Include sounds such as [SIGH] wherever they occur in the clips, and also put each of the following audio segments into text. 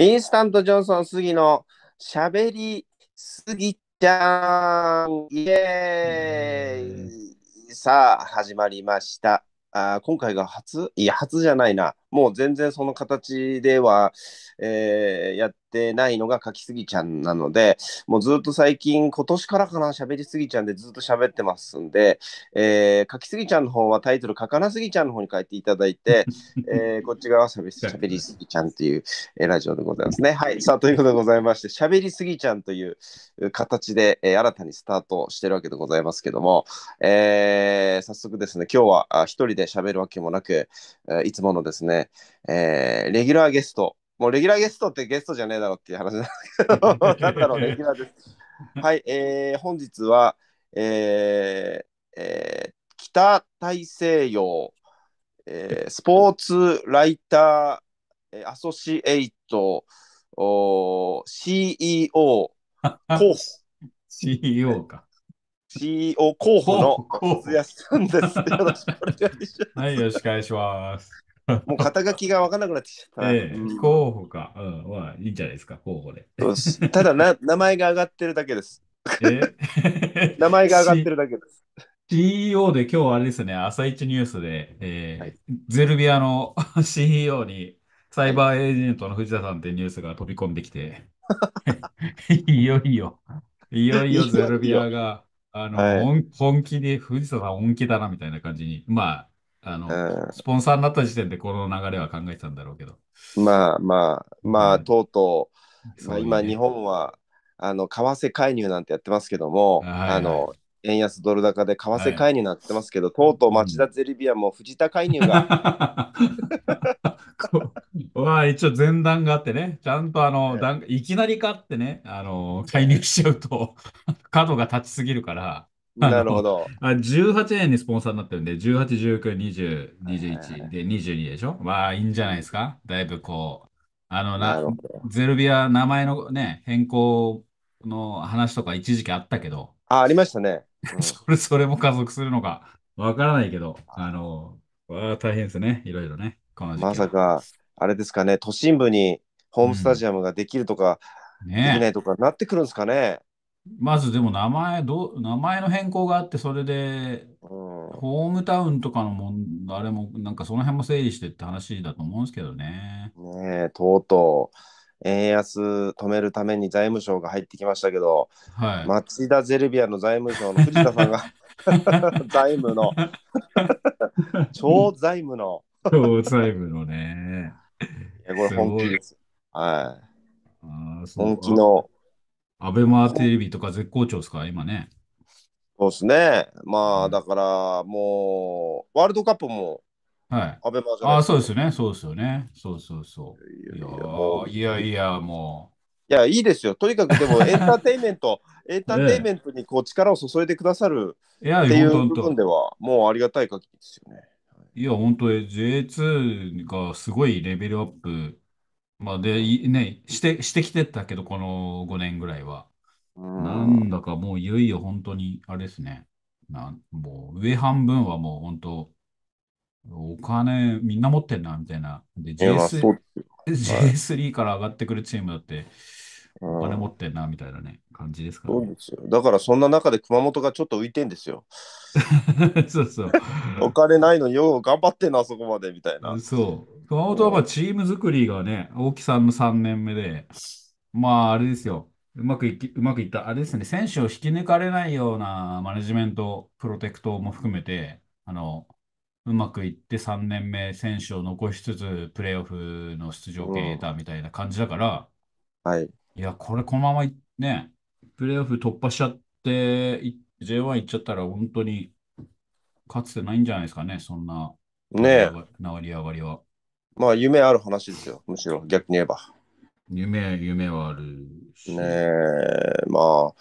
インスタントジョンソン杉のしゃべりすぎちゃんイエーイさあ始まりましたあ今回が初いや初じゃないなもう全然その形では、えー、やってないのが書きすぎちゃんなので、もうずっと最近、今年からかな、喋りすぎちゃんでずっと喋ってますんで、えー、書きすぎちゃんの方はタイトル書かなすぎちゃんの方に書いていただいて、[LAUGHS] えー、こっち側は喋りすぎちゃんという、えー、ラジオでございますね。はい。さあ、ということでございまして、喋りすぎちゃんという形で、えー、新たにスタートしてるわけでございますけども、えー、早速ですね、今日は一人で喋るわけもなく、えー、いつものですね、で、えー、レギュラーゲスト、もうレギュラーゲストってゲストじゃねえだろっていう話なんですけど、[LAUGHS] なんだろう、レギュラーです。はい、えー、本日は、えーえー、北大西洋、えー、スポーツライターアソシエイトお CEO 候補 CEO か CEO 候補の安さんです。よろしくお願いします。はい、よろしくお願いします。[LAUGHS] もう肩書きが分からなくなってきちゃった。ええ候補か。うん、まあ、いいんじゃないですか、候補で。ただな、[LAUGHS] 名前が上がってるだけです。え [LAUGHS] 名前が上がってるだけです。CEO で今日あれですね、朝一ニュースで、えーはい、ゼルビアの CEO にサイバーエージェントの藤田さんってニュースが飛び込んできて、いよいよ、いよいよゼルビアが、あの、はい、本気で藤田さん本気だなみたいな感じに、まあ、あの、うん、スポンサーになった時点でこの流れは考えてたんだろうけど。まあまあ、まあ、うん、とうとう、まあ、今日本は、あの、為替介入なんてやってますけども、はいはい、あの、円安ドル高で為替介入になってますけど、はい、とうとう町田ゼリビアも藤田介入が。[LAUGHS] まあ一応前段があってね、ちゃんとあの、はい、いきなりかってね、あの介入しちゃうと角が立ちすぎるから、なるほど。あ18年にスポンサーになってるんで、18、19、20、21で22でしょまあいいんじゃないですかだいぶこう、あのな、なゼルビア名前のね、変更の話とか一時期あったけど。あ、ありましたね。うん、[LAUGHS] それ、それも加速するのかわからないけど、あの、わ大変ですね。いろいろね。まさか、あれですかね、都心部にホームスタジアムができるとか、うん、ね、できないとかなってくるんですかね。まずでも名前どう、名前の変更があって、それで、ホームタウンとかのもん、あれも、なんかその辺も整理してって話だと思うんですけどね。ねえ、とうとう、円安止めるために財務省が入ってきましたけど、はい。町田ゼルビアの財務省の藤田さんが [LAUGHS] 財務の超財務の超財務のね。いや、これ本気です。はい。ああ、そう。本気のアベマテレビとか絶好調ですか、今ね。そうですね。まあ、だから、もう、ワールドカップも、はい。アベマじゃないああ、そうですよね。そうですよね。そうそうそう。いいやいやもういやいや、もいや、いいですよ。とにかく、でも、[LAUGHS] エンターテインメント、エンターテインメントにこう力を注いでくださるいや、っていう本部当分では、もうありがたい限りですよね。いや、本当に J2 がすごいレベルアップまあで、いね、して、してきてたけど、この5年ぐらいは。なんだかもういよいよ本当に、あれですね。なん、もう上半分はもう本当、お金みんな持ってんな、みたいな。で、いや、まあ、そう j ですよ。J3 から上がってくるチームだって、お金持ってんな、みたいなね、感じですからそうですよ。だからそんな中で熊本がちょっと浮いてんですよ。[LAUGHS] そうそう。お金ないのよう頑張ってんな、そこまでみたいな。そう。熊本はまあチーム作りがね、大木さんの3年目で、まああれですよ、うまくいきうまくいった、あれですね、選手を引き抜かれないようなマネジメント、プロテクトも含めて、あのうまくいって3年目、選手を残しつつ、プレーオフの出場権得たみたいな感じだから、うん、はい、いや、これ、このままね、プレーオフ突破しちゃって、J1 行っちゃったら、本当にかつてないんじゃないですかね、そんな、ねえ、割り上がりは。まあ、夢ある話ですよ、むしろ、逆に言えば。夢、夢はあるし。ねえ、まあ。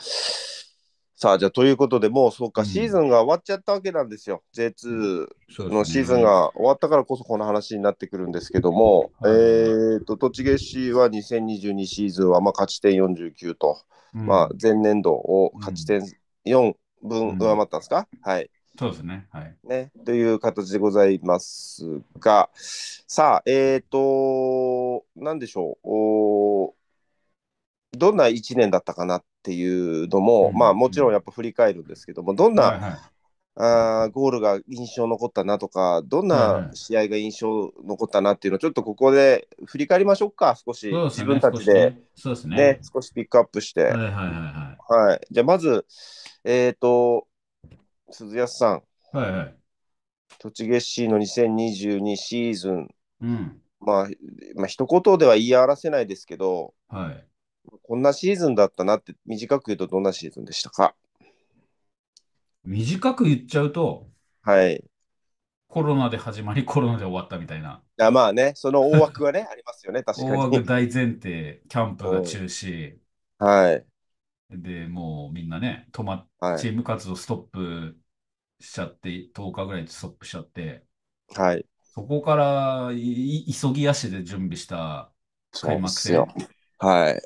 さあ、じゃあ、ということで、もう、そうか、シーズンが終わっちゃったわけなんですよ。J2 のシーズンが終わったからこそ、この話になってくるんですけども、ね、えっと、栃木市は2022シーズンは、まあ、勝ち点49と、うん、まあ、前年度を勝ち点4分上回ったんですか、うん、はい。そうですね。はい。ね、という形でございますが、さあ、えっ、ー、と、なんでしょう。おどんな1年だったかなっていうのも、うん、まあもちろんやっぱ振り返るんですけども、どんな、はいはい、あゴールが印象残ったなとか、どんな試合が印象残ったなっていうのを、ちょっとここで振り返りましょうか、少し、ね、自分たちで、ね少しピックアップして。はい、はいじゃあ、まず、えっ、ー、と、鈴安さん、はいはい、栃木市の2022シーズン、うんまあ、まあ一言では言い表せないですけど、はい、こんなシーズンだったなって短く言うとどんなシーズンでしたか短く言っちゃうと、はい、コロナで始まりコロナで終わったみたいな。いやまあね、その大枠はね、ありますよね、確かに。大枠大前提、キャンプが中止。はい。で、もうみんなね、止まっ、はいチーム活動ストップしちゃって、10日ぐらいでストップしちゃって、はい。そこからい急ぎ足で準備した開幕戦はい。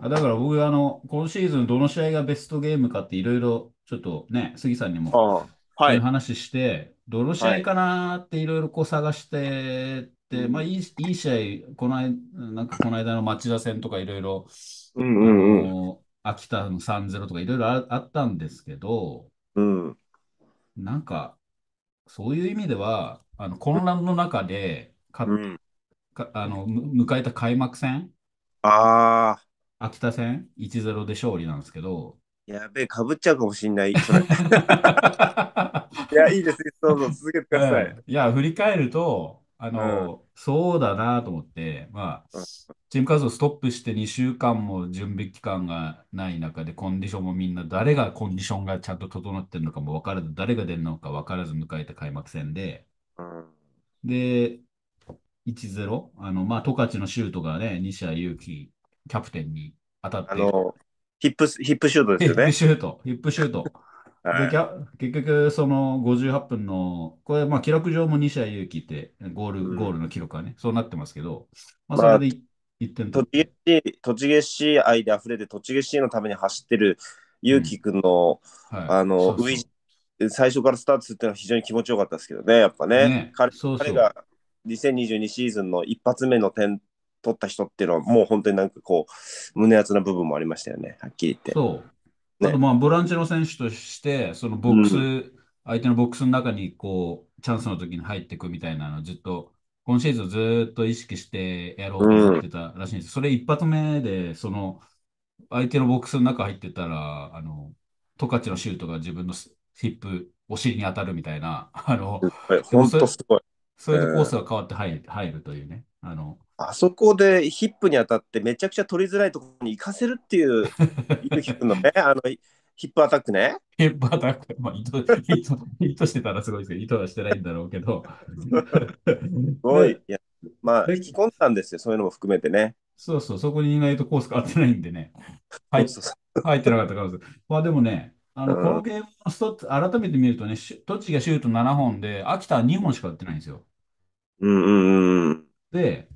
あだから僕、あの、今シーズンどの試合がベストゲームかっていろいろちょっとね、杉さんにもはいう話して、どの試合かなーっていろいろこう探してって、まあいい、いい試合、この間、なんかこの間の町田戦とかいろいろ、うんうんうん。あの秋田の3-0とかいろいろあったんですけど、うん、なんか、そういう意味では、あの混乱の中でか、うん、かあの迎えた開幕戦、あ秋田戦1-0で勝利なんですけど、やべえ、かぶっちゃうかもしんない。[LAUGHS] いや、いいです、どうぞ続けてください。いや、振り返ると、あの、うん、そうだなと思って、まあ、チーム活動ストップして2週間も準備期間がない中で、コンディションもみんな、誰がコンディションがちゃんと整ってるのかも分からず、誰が出るのか分からず迎えた開幕戦で、で、1-0、あの、まあ、十勝のシュートがね、西谷祐希、キャプテンに当たって、ヒップ、ヒップシュートですよね。[LAUGHS] ヒップシュート、ヒップシュート。はい、結局、その58分の、これ、まあ、記録上も西矢勇輝って、ゴール、ゴールの記録はね、そうなってますけど、まあ、それで1点と、まあ。栃木 FC 愛で溢れて、栃木 FC のために走ってる勇輝君の、はい、あの、そうそう最初からスタートするっていうのは非常に気持ちよかったですけどね、やっぱね。ね彼そうそう彼が2022シーズンの一発目の点取った人っていうのは、もう本当になんかこう、胸熱な部分もありましたよね、はっきり言って。そう。あとまあボランチの選手として、そのボックス、うん、相手のボックスの中にこうチャンスの時に入っていくみたいなのずっと、今シーズンずっと意識してやろうと思ってたらしいんです。うん、それ一発目で、その相手のボックスの中入ってたら、あの、トカチのシュートが自分のヒップ、お尻に当たるみたいな、あの、い、本当すごい。それでコースが変わって入るえー、入るというね、あの、あそこでヒップに当たってめちゃくちゃ取りづらいところに行かせるっていう、[LAUGHS] ヒップのね、あの、ヒップアタックね。ヒップアタック、まあ、意図意図意図してたらすごいですけど、意図はしてないんだろうけど。すごい。いやまあ、引き込んだんですよ、そういうのも含めてね。そうそう、そこに意外とコース変わってないんでね。入ってなかったからです。まあでもね、あの、このゲームのスト改めて見るとね、栃木がシュート7本で、秋田は2本しか打ってないんですよ。うんうんうん。で、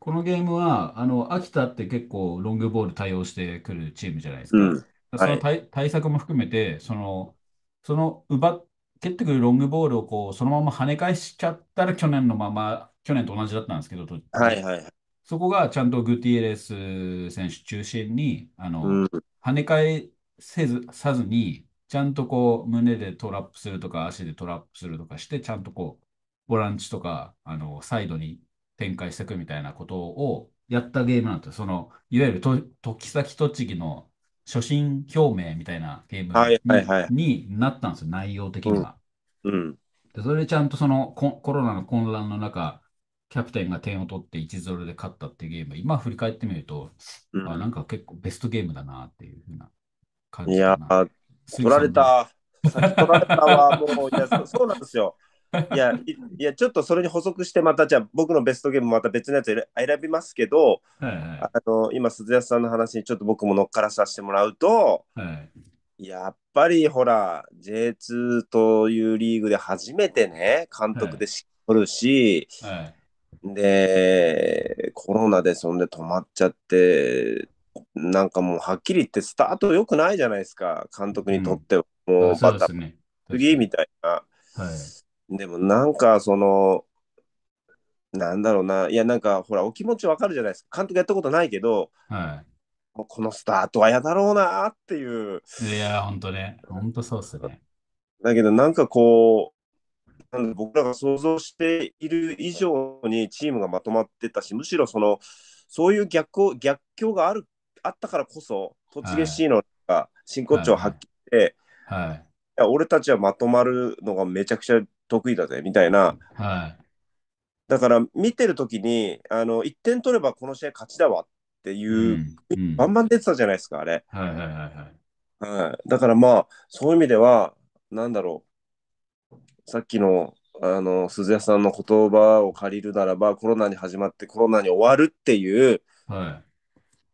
このゲームは、あの、秋田って結構ロングボール対応してくるチームじゃないですか。うんその対い、対策も含めて、その、その奪蹴ってくるロングボールをこうそのまま跳ね返しちゃったら去年のまま、去年と同じだったんですけど、はいはい、そこがちゃんとグティエレス選手中心に、あの、跳ね返せず、さずに、ちゃんとこう胸でトラップするとか足でトラップするとかして、ちゃんとこうボランチとかあのサイドに展開していくみたいなことをやったゲームなんですよ。その、いわゆると、時先栃木の初心表明みたいなゲームにはいはいはい、になったんですよ、内容的には。うん、うん、でそれでちゃんとそのコロナの混乱の中、キャプテンが点を取って1ゾロで勝ったっていうゲーム、今振り返ってみると、うん、あなんか結構ベストゲームだなっていうふうな感じいやー、取られた。取られたはもう、いやそうなんですよ。いやいやちょっとそれに補足してまたじゃあ僕のベストゲームまた別のやつ選びますけど、はいはい、あの今鈴谷さんの話にちょっと僕も乗っからさせてもらうと、はい、やっぱりほら J2 というリーグで初めてね監督でしっるし、はい、でコロナでそんで止まっちゃってなんかもうはっきり言ってスタート良くないじゃないですか監督にとっては、うん、もうバタ、次みたいな。はいでもなんかその、なんだろうな、いやなんかほら、お気持ちわかるじゃないですか。監督やったことないけど、はい、もうこのスタートは嫌だろうなっていう。いや、ほんとね、ほんとそうっすね。だけどなんかこう、なん僕らが想像している以上にチームがまとまってたし、むしろそのそういう逆逆境があるあったからこそ、栃木市の真骨頂を発揮して、はい、はいはいは俺たちはまとまるのがめちゃくちゃ得意だぜみたいな、はい、だから見てる時にあの1点取ればこの試合勝ちだわっていう、うんうん、バンバン出てたじゃないですかあれ、はいだからまあそういう意味ではなんだろうさっきのあの鈴谷さんの言葉を借りるならばコロナに始まってコロナに終わるっていう、は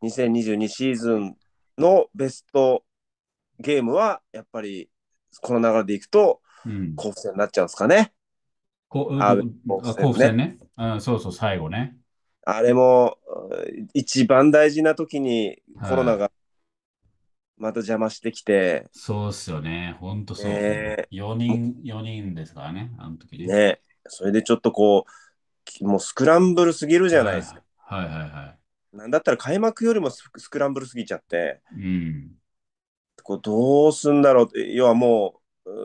い、2022シーズンのベストゲームはやっぱりこの流れでいくと甲府戦になっちゃうんですかね。こうね甲府戦ね、うん。そうそう、最後ね。あれも一番大事な時にコロナがまた邪魔してきて。はい、そうっすよね。ほんとそう、ね。4人、4人ですからね、あの時で。ね。それでちょっとこう、もうスクランブルすぎるじゃないですか。はい、はい、はいはい。なんだったら開幕よりもスクランブルすぎちゃって。うん。こうどうすんだろう要はもう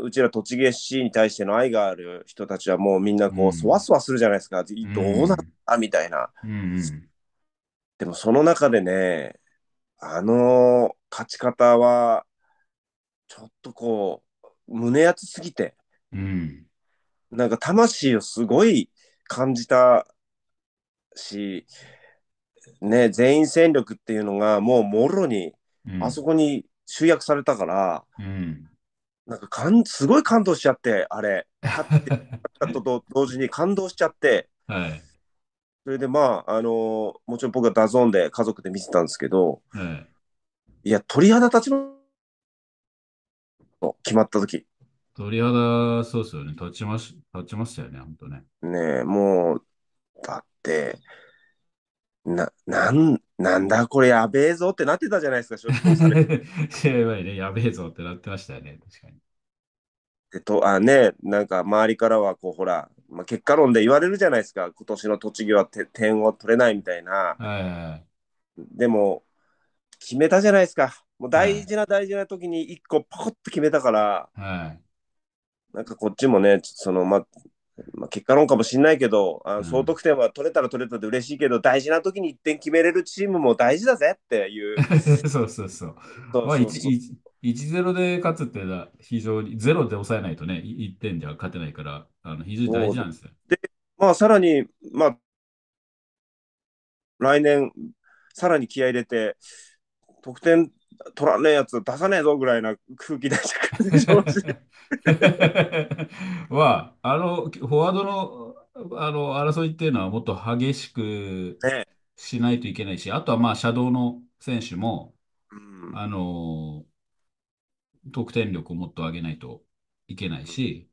うちら栃木 SC に対しての愛がある人たちはもうみんなこう、そわそわするじゃないですか、うん、どうなったみたいな、うん、でもその中でねあの勝ち方はちょっとこう胸熱すぎて、うん、なんか魂をすごい感じたしね全員戦力っていうのがもうもろにあそこに集約されたから、うんなんかかんすごい感動しちゃってあれ勝 [LAUGHS] ったと同時に感動しちゃって、はい、それでまあ、あのー、もちろん僕はダゾーンで家族で見てたんですけど、はい、いや鳥肌たちの決まった時鳥肌そうですよね立ちまし立ちましたよね本当ねねえもうだってな、なん、なんだこれやべえぞってなってたじゃないですか、正直。試合前ね、やべえぞってなってましたよね、確かに。でとあね、なんか周りからはこうほら、まあ、結果論で言われるじゃないですか今年の栃木は点を取れないみたいな、でも決めたじゃないですかもう大事な大事な時に1個パコッと決めたから、はい、なんかこっちもねそのまあまあ、結果論かもしれないけどあの総得点は取れたら取れたで嬉しいけど、うん、大事な時に1点決めれるチームも大事だぜっていう。[LAUGHS] そうそうそう。そうまあ、1-0で勝つって非常に0で抑えないとね、1点じゃ勝てないから、あの非常に大事なんですよ。で、まあ、さらに、まあ、来年、さらに気合い入れて、得点取らねえやつ出さねえぞぐらいな空気出した感じは [LAUGHS] あのフォワードのあの争いっていうのはもっと激しくしないといけないし、ね、あとはまあシャドウの選手も、うん、あの得点力をもっと上げないといけないし、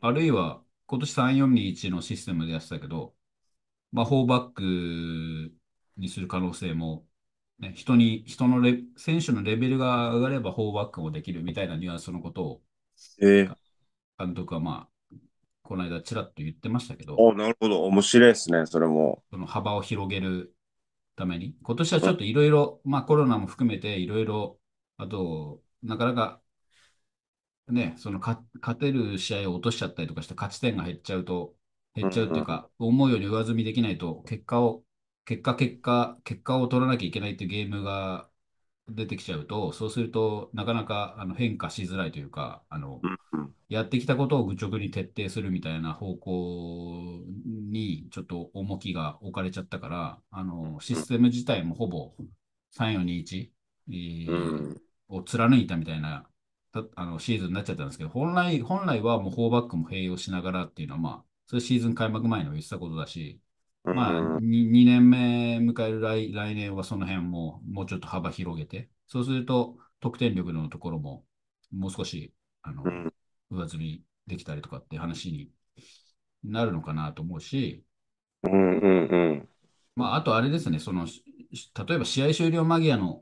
あるいは今年3421のシステムでやってたけど、まあ、4バックにする可能性もね、人に、人のレ、選手のレベルが上がれば、フォーバックもできるみたいなニュアンスのことを、えー、監督はまあ、この間ちらっと言ってましたけど、おなるほど、面白いですね、それも。その幅を広げるために、今年はちょっといろいろ、まあコロナも含めていろいろ、あと、なかなか、ね、その勝てる試合を落としちゃったりとかして、勝ち点が減っちゃうと、減っちゃうっていうか、思うより上積みできないと、結果を結果、結果、結果を取らなきゃいけないっていうゲームが出てきちゃうと、そうするとなかなかあの変化しづらいというか、あの、やってきたことを愚直に徹底するみたいな方向にちょっと重きが置かれちゃったから、あの、システム自体もほぼ3421、えを貫いたみたいなあのシーズンになっちゃったんですけど、本来、本来はもう4バックも併用しながらっていうのは、まあ、それシーズン開幕前の言ってたことだし、まあ、2, 年目迎える来来年はその辺ももうちょっと幅広げて、そうすると得点力のところももう少しあの、上積みできたりとかって話になるのかなと思うし、うんまあ、あとあれですね、その例えば試合終了間際の、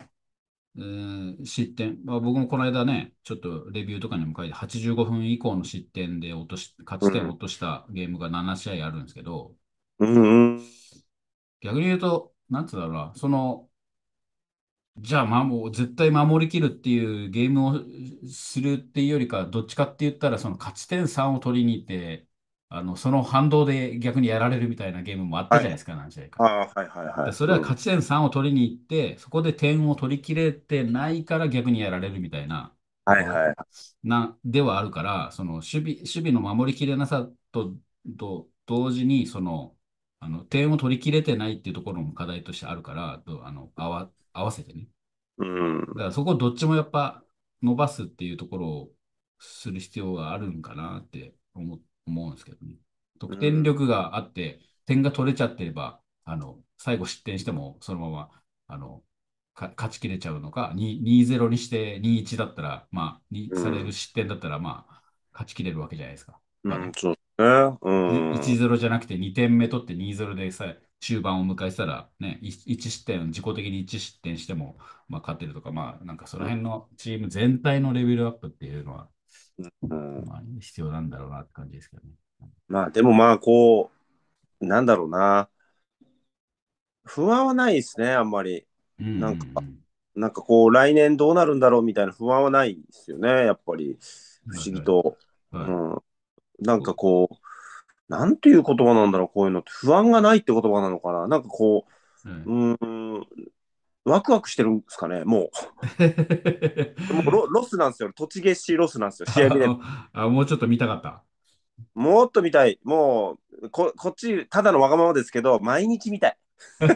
失点、まあ、僕もこの間ね、ちょっとレビューとかにも書いて、85分以降の失点で落とし勝ち点を落としたゲームが7試合あるんですけど、うん逆に言うと、なんつうだろうな、その、じゃあ、まあ、もう絶対守りきるっていうゲームをするっていうよりか、どっちかって言ったら、その勝ち点3を取りに行って、あの、その反動で逆にやられるみたいなゲームもあったじゃないですか、じゃないか。あ、はいはいはでい。それは勝ち点3を取りに行って、そこで点を取りきれてないから逆にやられるみたいな、はいはい。な、ではあるから、その守備、守備の守りきれなさと、と同時に、その、あの、点を取りきれてないっていうところも課題としてあるから、あの合わ合わせてね。うん。だからそこをどっちもやっぱ伸ばすっていうところをする必要があるんかなって思思うんですけどね。得点力があって、点が取れちゃってれば、あの、最後失点してもそのまま、あの、勝ちきれちゃうのか、2-0にして2-1だったら、まあ、される失点だったら、まあ、勝ちきれるわけじゃないですか。うん、そうね。う1-0じゃなくて2点目取って2-0でさ、え中盤を迎えたら、ね、1失点、自己的に1失点しても、まあ、勝てるとか、まあ、なんかその辺のチーム全体のレベルアップっていうのは、まあ、必要なんだろうなって感じですけどね。まあ、でもまあ、こう、なんだろうな。不安はないですね、あんまり。なんか、なんかこう、来年どうなるんだろうみたいな不安はないですよね、やっぱり。不思議と。うん、なんかこう、なんていう言葉なんだろう、こういうのって。不安がないって言葉なのかな。なんかこう、うん、うんワクワクしてるんですかね、もう。[LAUGHS] もうロロスなんですよ。栃木市ロスなんですよ、試合見れあもうちょっと見たかった。もっと見たい。もうこ、こっち、ただのわがままですけど、毎日見たい。[LAUGHS]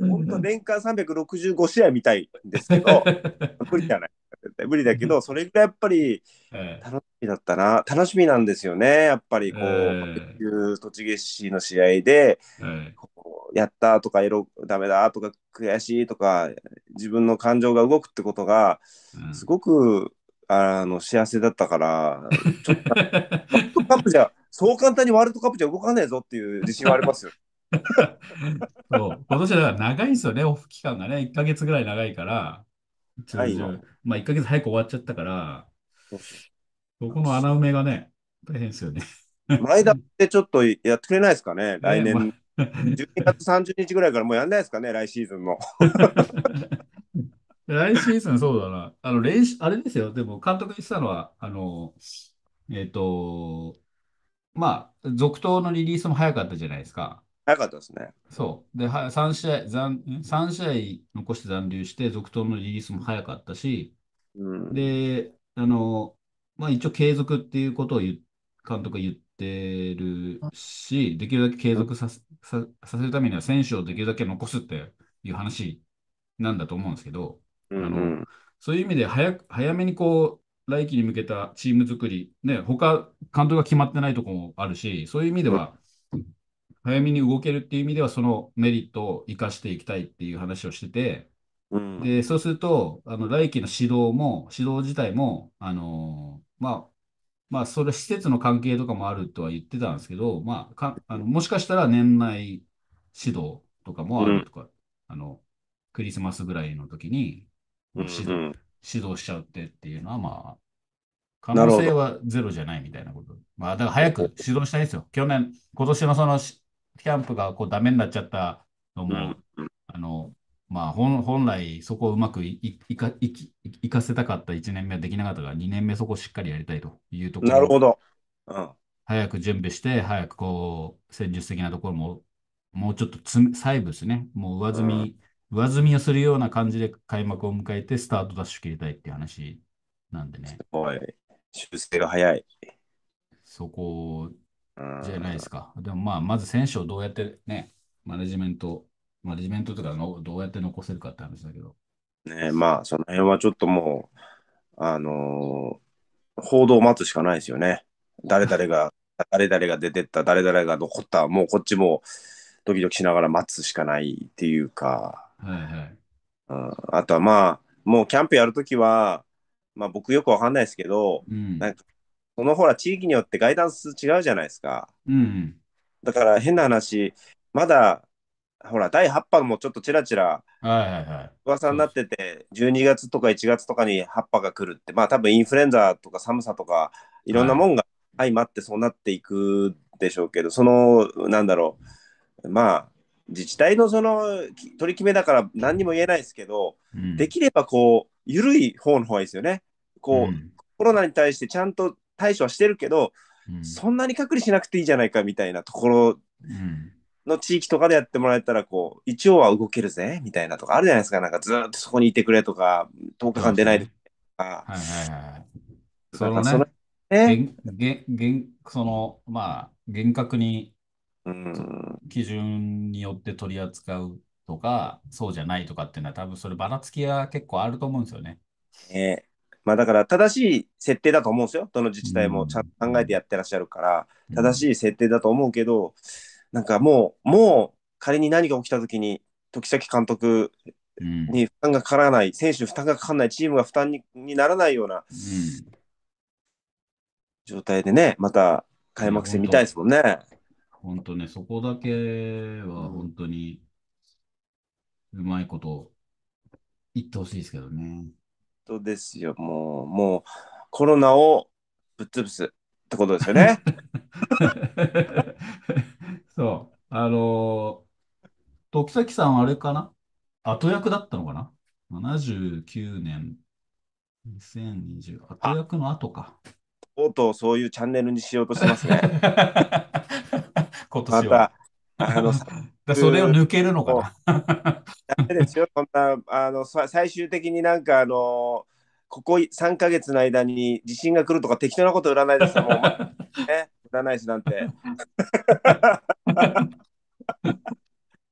本当、年間365試合見たいんですけど、無理じゃない。無理だけど、それぐらいやっぱり楽しみだったな、うん、楽しみなんですよね、やっぱりこう、えー、栃木市の試合で、えー、やったとか、だめだとか、悔しいとか、自分の感情が動くってことが、すごく、うん、あの幸せだったから、ちょっとワールドカップじゃ、[LAUGHS] そう簡単にワールドカップじゃ動かねえぞっていう自信はありますよ。[LAUGHS] そう今年は長いんですよね、オフ期間がね、1か月ぐらい長いから。まあ、1ヶ月早く終わっちゃったから、そこの穴埋めがね、大変ですよね。前田ってちょっとやってくれないですかね、[LAUGHS] 来年。12月30日ぐらいからもうやんないですかね、来シーズンの。[LAUGHS] 来シーズン、そうだな。あの練習あれですよ、でも監督にしたのは、あの、えっ、ー、と、まあ、続投のリリースも早かったじゃないですか。早かったですね。そう。で、は3試合残、3試合残して残留して、続投のリリースも早かったし、うん、で、あの、まあ、一応継続っていうことを監督が言ってるし、できるだけ継続させさせるためには選手をできるだけ残すっていう話なんだと思うんですけど、うんうん、あのそういう意味で早早めにこう来季に向けたチーム作り、ね、他監督が決まってないところもあるし、そういう意味では、うん早めに動けるっていう意味では、そのメリットを生かしていきたいっていう話をしてて、うん、でそうすると、あの来期の指導も、指導自体も、あのー、まあ、まあ、それ施設の関係とかもあるとは言ってたんですけど、まあ、かあのもしかしたら年内指導とかもあるとか、うん、あのクリスマスぐらいの時に指導うんうん、指導しちゃうってっていうのは、まあ、可能性はゼロじゃないみたいなこと。まあ、だから早く指導したいんですよ。去年、今年のそのキャンプがこうダメになっちゃったのも、うん、あの、まあ本、本来そこをうまくいいかいきいかせたかった1年目はできなかったが、ら、2年目そこをしっかりやりたいというところ。なるほど。うん、早く準備して、早くこう、戦術的なところも、もうちょっとつ細部ですね。もう上積み、うん、上積みをするような感じで開幕を迎えて、スタートダッシュ切りたいっていう話なんでね。すごい。修正が早い。そこをじゃないですか。でもまあ、まず選手をどうやってね、マネジメント、マネジメントとかのどうやって残せるかって話だけど。ねまあ、その辺はちょっともう、あのー、報道を待つしかないですよね。誰々が、[LAUGHS] 誰々が出てった、誰々が残った、もうこっちもドキドキしながら待つしかないっていうか、はいはいうん、あとはまあ、もうキャンプやるときは、まあ僕よくわかんないですけど、うん、なんかそのほら、地域によってガイダンス違うじゃないですか。うん。だから変な話、まだ、ほら、第8波もちょっとちらちら、噂になってて、12月とか1月とかに8波が来るって、まあ多分インフルエンザとか寒さとか、いろんなもんが相まってそうなっていくでしょうけど、はい、その、なんだろう、まあ、自治体のその取り決めだから何にも言えないですけど、うん、できればこう緩い方の方がいいですよね。こう、うん、コロナに対してちゃんと対処はしてるけど、うん、そんなに隔離しなくていいじゃないかみたいなところの地域とかでやってもらえたら、こう、一応は動けるぜみたいなとかあるじゃないですか。なんかずっとそこにいてくれとか、10日間出ないとか。はいはいはい。そのまあ、厳格に、基準によって取り扱うとか、そうじゃないとかっていうのは、多分そればらつきは結構あると思うんですよね。ねまあだから正しい設定だと思うんですよ。どの自治体もちゃんと考えてやってらっしゃるから、正しい設定だと思うけど、なんかもう、もう仮に何が起きた時に、時崎監督に負担がかからない、選手負担がかからない、チームが負担ににならないような状態でね、また開幕戦見たいですもんね。本当ね、そこだけは本当にうまいこと言ってほしいですけどね。当ですよ。もう、もう、コロナをぶっ潰すってことですよね。[LAUGHS] そう。あのー、徳崎さんあれかな後役だったのかな ?79 年、2020、後役の後か。とうとうそういうチャンネルにしようとしてますね。[LAUGHS] 今年は。また、あの、だそれを抜けるのかな。ダメですよ、[LAUGHS] そんな、あの、最終的になんか、あの、ここ3か月の間に地震が来るとか適当なこと占いですたもう、ね、占 [LAUGHS] い師なんて。[LAUGHS]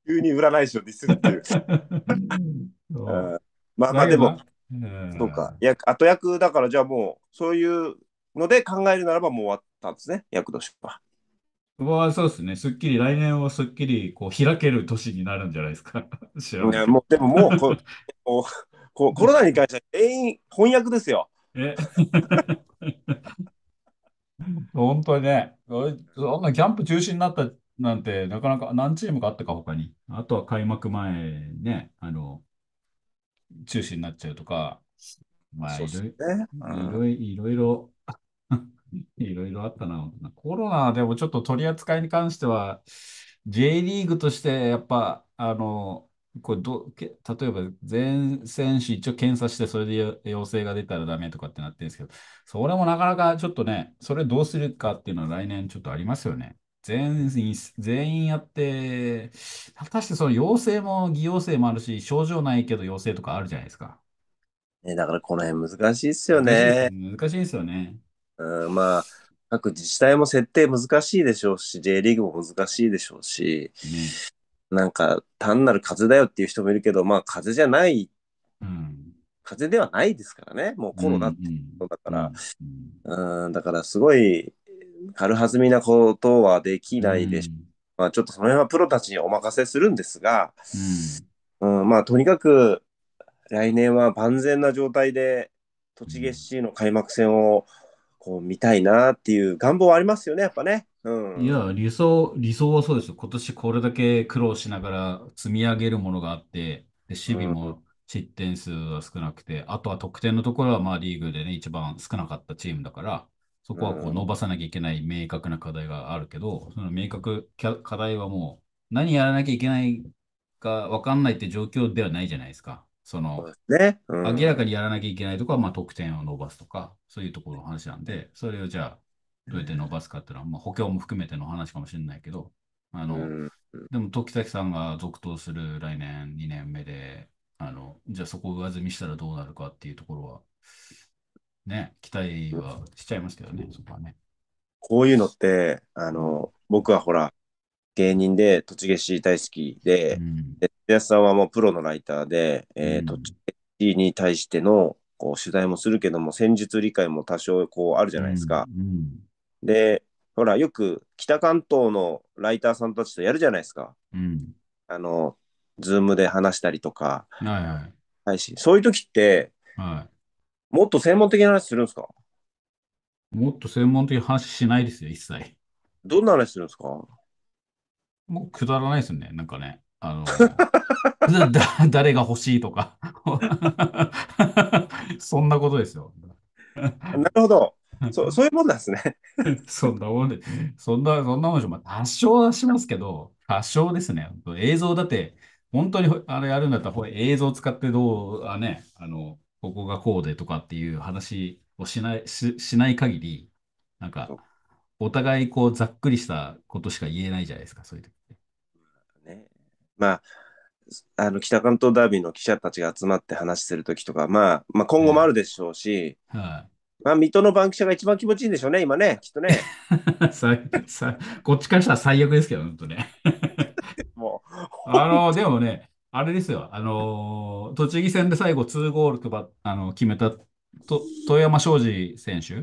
急に占い師をディスるっていう。まあまあでも、そうか、役後役だからじゃあもう、そういうので考えるならばもう終わったんですね、役年は。僕はそうですね、すっきり、来年はすっきりこう開ける年になるんじゃないですか。知 [LAUGHS] らもう、でももうこ、こう [LAUGHS] こうコロナに関しては全員翻訳ですよ。え [LAUGHS] 本当にね、そんなキャンプ中止になったなんて、なかなか何チームかあったか、他に。あとは開幕前ね、あの、中止になっちゃうとか、まあ、いねうん、いろいろいろいろあったな。コロナでもちょっと取り扱いに関しては、J リーグとしてやっぱ、あの、これど、け例えば全選手一応検査して、それで陽性が出たらダメとかってなってるんですけど、それもなかなかちょっとね、それどうするかっていうのは来年ちょっとありますよね。全員、全員やって、果たしてその陽性も偽陽性もあるし、症状ないけど陽性とかあるじゃないですか。ね、だからこの辺難しいっすよね。難しいですよね。うん、まあ、各自治体も設定難しいでしょうし、J リーグも難しいでしょうし、うん、なんか単なる風邪だよっていう人もいるけど、まあ風邪じゃない、うん、風邪ではないですからね、もうコロナってことだから、うん、うん、だからすごい軽はずみなことはできないでしょう。まあちょっとその辺はプロたちにお任せするんですが、うんまあとにかく来年は万全な状態で、栃木 SC の開幕戦を、うんこう見たいなっていう願望はありますよね、やっぱね。うん、いや、理想、理想はそうですよ。今年これだけ苦労しながら積み上げるものがあって、で守備も失点数は少なくて、うん、あとは得点のところはまあリーグでね、一番少なかったチームだから、そこはこう伸ばさなきゃいけない明確な課題があるけど、うん、その明確課題はもう何やらなきゃいけないか分かんないって状況ではないじゃないですか。その、ね明らかにやらなきゃいけないところは、まあ、得点を伸ばすとか、そういうところの話なんで、それをじゃあ、どうやって伸ばすかっていうのは、まあ、補強も含めての話かもしれないけど、あの、でも、時崎さんが続投する来年2年目で、あの、じゃあそこを上積みしたらどうなるかっていうところは、ね、期待はしちゃいますけどね、そこはね。こういうのって、あの、僕はほら、芸人で、栃木市大好きで、うん、で、さんはもうプロのライターで、えー、栃木市に対してのこう取材もするけども、戦術理解も多少こうあるじゃないですか。うんうん、で、ほら、よく北関東のライターさんたちとやるじゃないですか。うん、あの、ズームで話したりとか。はいはい。そういう時って、はい、もっと専門的な話するんですかもっと専門的な話しないですよ、一切。どんな話するんですかもうくだらないですよね、なんかね。あの [LAUGHS] だ誰が欲しいとか [LAUGHS] そんなことですよ。なるほど。そそういうもんなんですね。[LAUGHS] そんなもんで、そんな、そんなもんでしょ。まあ、多少はしますけど、多少ですね。映像だって、本当にあれやるんだったら、映像を使ってどう、あね、あの、ここがこうでとかっていう話をしない、ししない限り、なんか、お互いこうざっくりしたことしか言えないじゃないですか、そういう時って。ね、まああの北関東ダービーの記者たちが集まって話するときとか、まあ、まあ今後もあるでしょうし、はい、はまあ、水戸の番記者が一番気持ちいいんでしょうね、今ね、きっとね。[LAUGHS] こっちからしたら最悪ですけど、本当ね。[LAUGHS] もう。あの、でもね、あれですよ、あのー、栃木戦で最後2ゴールとばあの決めたと、富山商司選手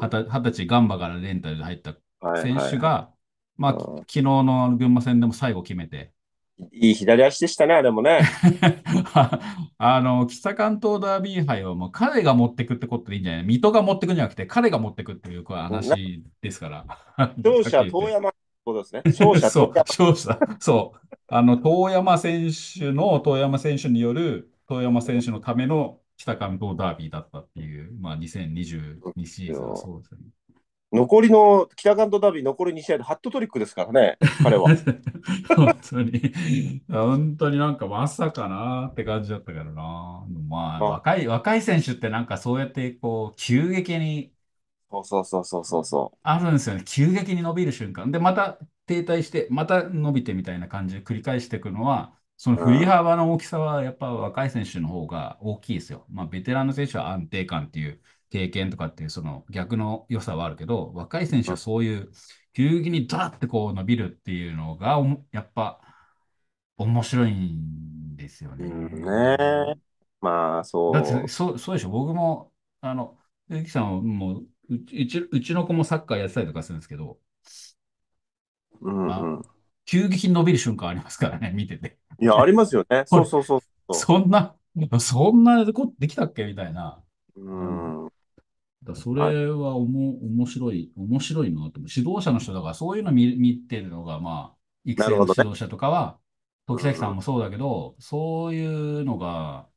二十歳ガンバからレンタルで入った選手が、まあ、昨日の群馬戦でも最後決めて。いい左足でしたね、でもね。[LAUGHS] あの、北関東ダービー杯はもう彼が持ってくってことでいいんじゃない水戸が持ってくんじゃなくて、彼が持ってくっていう話ですから。勝者、[LAUGHS] 遠山ことですね。勝者、[LAUGHS] そう、勝者。そう。あの、遠山選手の、遠山選手による、遠山選手のための北関東ダービーだったっていう、まあ、2022シーズンはそうですね。残りの北関東ダービー残り2試合でハットトリックですからね、彼は。[LAUGHS] 本当に、本当になんかまさかなって感じだったからな。まあ、あ若い若い選手ってなんかそうやってこう急激に。そうそうそうそうそうそう。あるんですよね。急激に伸びる瞬間。で、また停滞して、また伸びてみたいな感じで繰り返していくのは、その振り幅の大きさはやっぱ若い選手の方が大きいですよ。まあ、ベテランの選手は安定感っていう経験とかっていうその逆の良さはあるけど、若い選手はそういう急激にドラってこう伸びるっていうのがやっぱ面白いんですよね。ねまあそう。だってそうそうでしょ、僕も、あの、ゆきさんもううちうちの子もサッカーやってたりとかするんですけど、うんうん、まあ、急激に伸びる瞬間ありますからね、[LAUGHS] 見てて。いや、ありますよね。[LAUGHS] そうそうそうそう。そんな、そんなことできたっけみたいな。うん。だそれはおも、面白い、面白いなと思う。指導者の人だから、そういうの見見てるのが、まあ、育成の指導者とかは、ね、時崎さんもそうだけど、うん、そういうのが、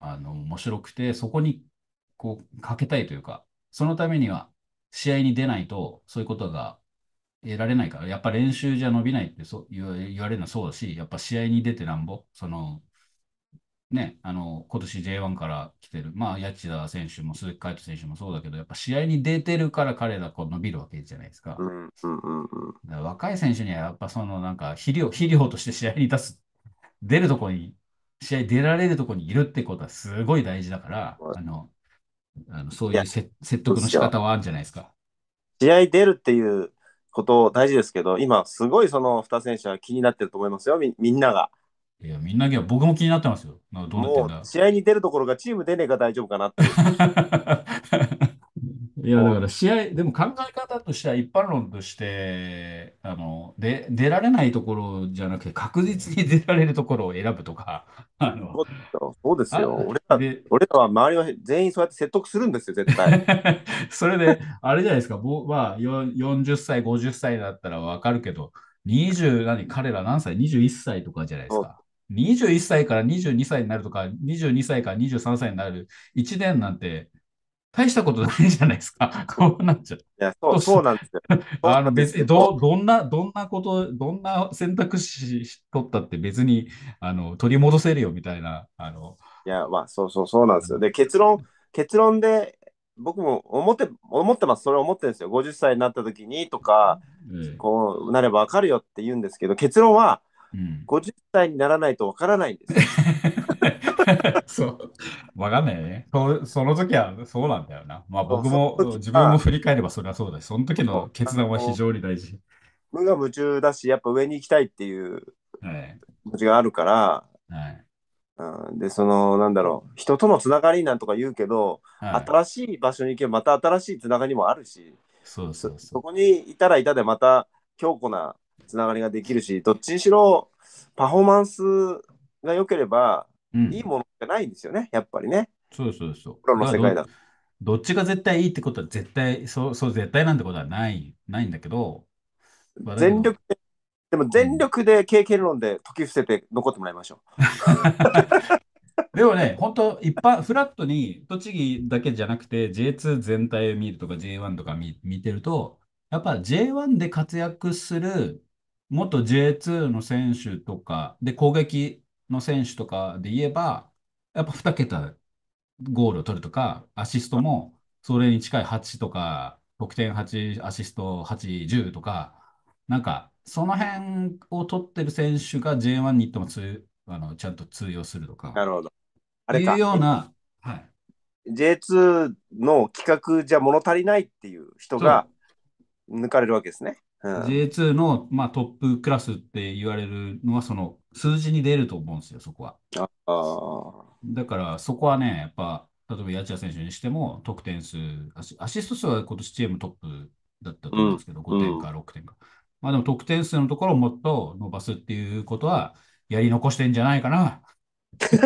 あの、面白くて、そこに、こう、かけたいというか、そのためには、試合に出ないと、そういうことが得られないから、やっぱ練習じゃ伸びないってそう言われるのはそうだし、やっぱ試合に出てなんぼ、その、ね、あの、今年 J1 から来てる、まあ、八千田選手も鈴木海斗選手もそうだけど、やっぱ試合に出てるから彼らこう伸びるわけじゃないですか。若い選手にはやっぱそのなんか肥料、肥料として試合に出す、出るとこに、試合出られるとこにいるってことはすごい大事だから、あの、あのそういう説得の仕方はあるんじゃないですか。試合出るっていうこと大事ですけど、今、すごいその2選手は気になってると思いますよ、みみんなが。いや、みんなが僕も気になってますよ。どうなってんだ試合に出るところがチーム出ねえか大丈夫かなって。[LAUGHS] いや、だから試合、でも考え方としては一般論として、あの、で、出られないところじゃなくて、確実に出られるところを選ぶとか、[LAUGHS] あの、そうですよ。俺ら、俺らは周りは全員そうやって説得するんですよ、絶対。[LAUGHS] それで、あれじゃないですか、ぼ、は、まあ、40歳、50歳だったらわかるけど、20、何、彼ら何歳 ?21 歳とかじゃないですか。21歳から22歳になるとか、22歳から23歳になる1年なんて、大したことないじゃないですか。[LAUGHS] こうなっちゃう。いや、そう、そうなんですよ。[LAUGHS] あの別にど、どんな、どんなこと、どんな選択肢取ったって別に、あの、取り戻せるよみたいな、あの。いや、まあ、そうそう、そうなんですよ。で、結論、結論で、僕も思って、思ってます。それ思ってるんですよ。50歳になった時にとか、こうなればわかるよって言うんですけど、結論は、うん、50歳にならないとわからないんですよ。[LAUGHS] [LAUGHS] そう。わかんないねそ。その時はそうなんだよな。まあ僕も、自分も振り返ればそれはそうだし、その時の決断は非常に大事。無我夢中だし、やっぱ上に行きたいっていう気持ちがあるから、はいうん、で、その、なんだろう、人とのつながりなんとか言うけど、はい、新しい場所に行けばまた新しいつながりもあるし、そうそうそこにいたらいたでまた強固なつながりができるし、どっちにしろパフォーマンスが良ければ、いいものじゃないんですよね、やっぱりね。そうそうそう。プロの世界だと。どっちが絶対いいってことは絶対、そう、そう絶対なんてことはない、ないんだけど、まあ全力で、でも全力で経験論で解き伏せて残ってもらいましょう。[LAUGHS] でもね、本当一般、フラットに栃木だけじゃなくて J2 全体を見るとか J1 とか見、見てると、やっぱ J1 で活躍する元 J2 の選手とかで攻撃の選手とかで言えば、やっぱ2桁ゴールを取るとか、アシストもそれに近い8とか、得点8、アシスト8、10とか、なんか、その辺を取ってる選手が J1 に行ってもつあのちゃんと通用するとか。なるほど。あれか。いうような、はい、J2 の企画じゃ物足りないっていう人が抜かれるわけですね。うん、J2 の、まあ、トップクラスって言われるのは、その数字に出ると思うんですよ、そこは。だから、そこはね、やっぱ、例えば、八千選手にしても、得点数、アシスト数は今年チームトップだったと思うんですけど、うん、5点か6点か。まあでも、得点数のところをもっと伸ばすっていうことは、やり残してんじゃないかな。[LAUGHS]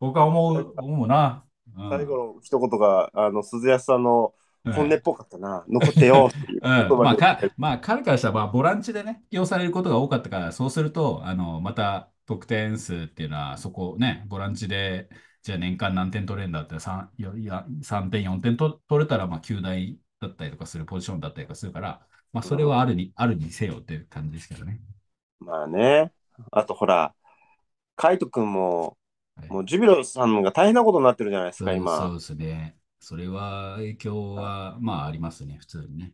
僕は思う、思うな。うん、最後の一言が、あの、鈴谷さんの、本音っぽかったな、残ってよっていううんまあか、まあ、彼からしたら、ボランチでね、起用されることが多かったから、そうすると、あのまた得点数っていうのは、そこね、ボランチで、じゃあ年間何点取れるんだって、3, いや3点、4点と取れたら、まあ、9大だったりとかする、ポジションだったりとかするから、まあ、それはあるに、うん、あるにせよっていう感じですけどね。まあね、あとほら、海斗君も、はい、もうジュビロさんが大変なことになってるじゃないですか、今。そうですね。それは影響は、まあありますね、普通にね。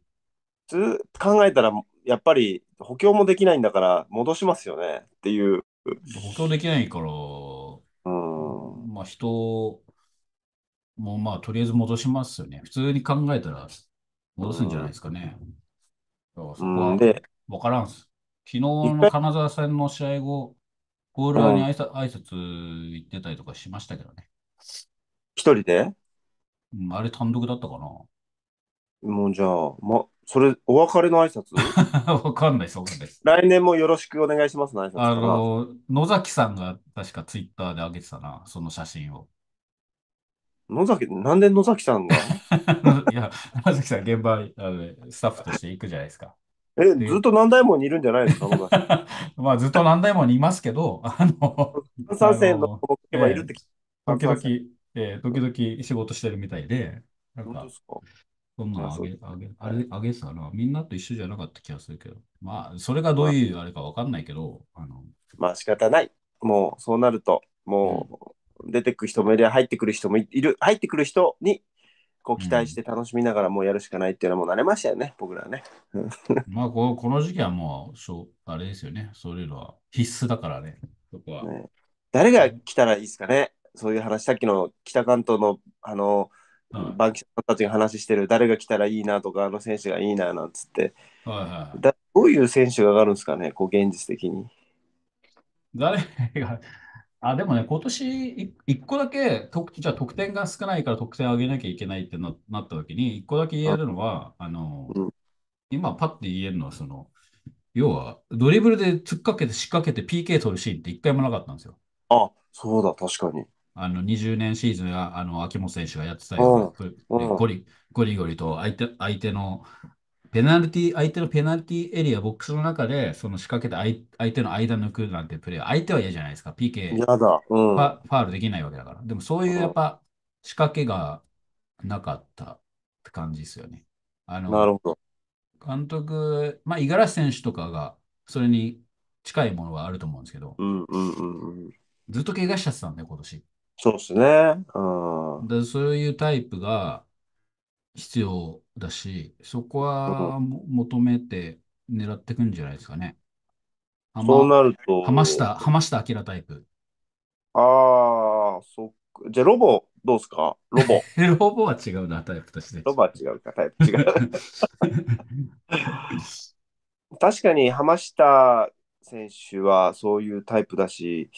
普通考えたら、やっぱり補強もできないんだから、戻しますよねっていう。補強できないから、うん、まあ人もまあとりあえず戻しますよね。普通に考えたら戻すんじゃないですかね。うん、でわそこは分からんす。昨日の金沢戦の試合後、ゴール側に挨拶、行ってたりとかしましたけどね。一人でうん、あれ単独だったかな。もうじゃあ、ま、それ、お別れの挨拶 [LAUGHS] わかんないそうなかんです。来年もよろしくお願いしますの挨拶あの、野崎さんが確かツイッターで上げてたな、その写真を。野崎、なんで野崎さんが [LAUGHS] いや、野崎さん現場あの、スタッフとして行くじゃないですか。え、ずっと何台もにいるんじゃないですか、僕は。[LAUGHS] まあ、ずっと何台もにいますけど、あの、参戦の、えー、いるって、時々、、時々仕事してるみたいで、なんか、そんなあげ、あげ、あれ、あげてな。みんなと一緒じゃなかった気がするけど。まあ、それがどういうあれかわかんないけど、あの、まあ仕方ない。もうそうなると、もう出てく人もいれば入ってくる人もいる、入ってくる人にこう期待して楽しみながらもうやるしかないっていうのもな慣れましたよね、僕らはね。[LAUGHS] まあこ、この時期はもうしょ、あれですよね。そういうのは必須だからね、そこは。ね誰が来たらいいですかね。そういう話、さっきの北関東の、あの、バンキシャたちが話してる、誰が来たらいいなとか、あの選手がいいななんつって、はいはい、だどういう選手が上がるんですかね、こう現実的に。誰が、あでもね、今年1個だけ得じゃ得点が少ないから得点を上げなきゃいけないってななった時に、1個だけ言えるのは、あの、うん、今、パッて言えるのは、その、要は、ドリブルで突っかけて仕掛けて PK 取るシーンって1回もなかったんですよ。あそうだ、確かに。あの20年シーズンはあの秋元選手がやってたようゴリゴリゴリと相手相手のペナルティ、相手のペナルティエリア、ボックスの中で、その仕掛けて相手の間抜くなんてプレー、相手は嫌じゃないですか、PK、やだ、うん、ファファールできないわけだから。でもそういうやっぱ仕掛けがなかったって感じですよね。あのなるほど監督、まあ、五十嵐選手とかがそれに近いものはあると思うんですけど、うんうんうんうん、ずっと怪我しちゃってたんで、今年。そうですね。うん。で、そういうタイプが必要だし、そこは求めて狙っていくんじゃないですかね。そうなると、した、浜下明タイプ。ああ、そっか。じゃあ、ロボ、どうですかロボ。[LAUGHS] ロボは違うな、タイプとして。ロボは違うか、タイプ違う。[LAUGHS] 確かに、浜下選手はそういうタイプだし、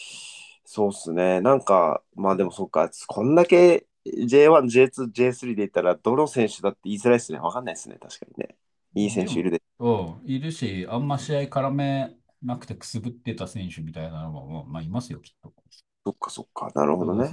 そうっすね。なんか、まあでもそっか、こんだけ J1、J2、J3 でいったら、どの選手だって言いづらいっすね。わかんないですね、確かにね。いい選手いるで。うん、いるし、あんま試合絡めなくてくすぶってた選手みたいなのも、まあ、いますよ、きっと。そっかそっか、なるほどね。